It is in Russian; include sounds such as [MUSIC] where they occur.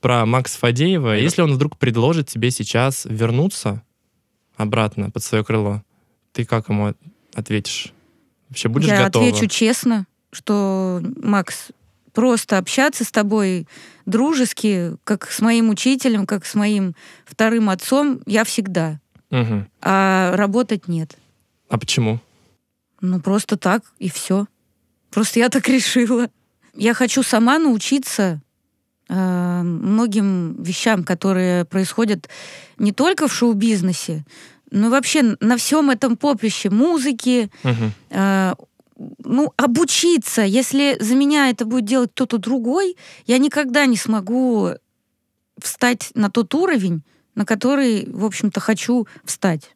про Макса Фадеева. Это... Если он вдруг предложит тебе сейчас вернуться обратно под свое крыло, ты как ему ответишь? Вообще будешь Я готова? Я отвечу честно, что, Макс, просто общаться с тобой дружески, как с моим учителем, как с моим вторым отцом, я всегда. Угу. А работать нет. А почему? Ну, просто так, и все. Просто я так [LAUGHS] решила. Я хочу сама научиться Э, многим вещам, которые происходят не только в шоу-бизнесе, но и вообще на всем этом поприще музыки, угу. э, ну, обучиться. Если за меня это будет делать кто-то другой, я никогда не смогу встать на тот уровень, на который, в общем-то, хочу встать.